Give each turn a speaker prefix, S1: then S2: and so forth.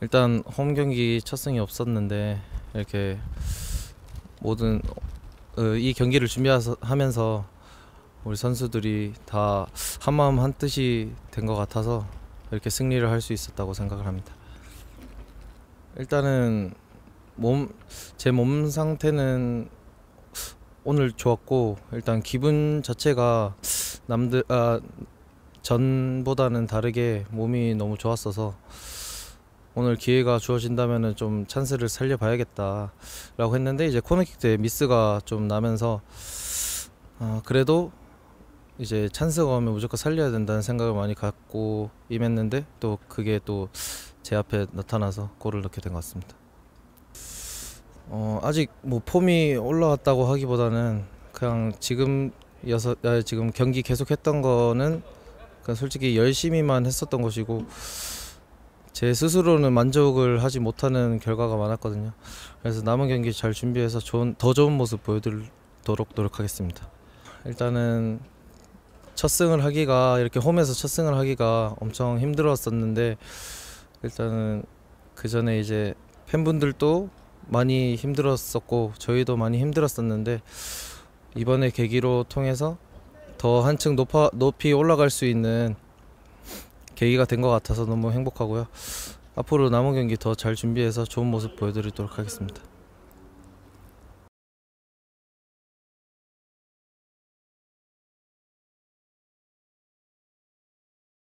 S1: 일단 홈 경기 첫 승이 없었는데 이렇게 모든 어, 이 경기를 준비하면서 우리 선수들이 다 한마음 한뜻이 된 것 같아서 이렇게 승리를 할 수 있었다고 생각을 합니다. 일단은 몸 제 몸 상태는 오늘 좋았고 일단 기분 자체가 남들 아 전보다는 다르게 몸이 너무 좋았어서 오늘 기회가 주어진다면 좀 찬스를 살려봐야겠다라고 했는데 이제 코너킥 때 미스가 좀 나면서 어, 그래도 이제 찬스가 오면 무조건 살려야 된다는 생각을 많이 갖고 임했는데 또 그게 또 제 앞에 나타나서 골을 넣게 된 것 같습니다. 어, 아직 뭐 폼이 올라왔다고 하기보다는 그냥 지금 여섯 아, 지금 경기 계속했던 거는 그냥 솔직히 열심히만 했었던 것이고 제 스스로는 만족을 하지 못하는 결과가 많았거든요. 그래서 남은 경기 잘 준비해서 좋은, 더 좋은 모습 보여드리도록 노력하겠습니다. 일단은 첫 승을 하기가 이렇게 홈에서 첫 승을 하기가 엄청 힘들었었는데 일단은 그 전에 이제 팬분들도 많이 힘들었었고 저희도 많이 힘들었었는데 이번에 계기로 통해서 더 한층 높아, 높이 올라갈 수 있는 계기가 된 것 같아서 너무 행복하고요. 앞으로 남은 경기 더 잘 준비해서 좋은 모습 보여드리도록 하겠습니다.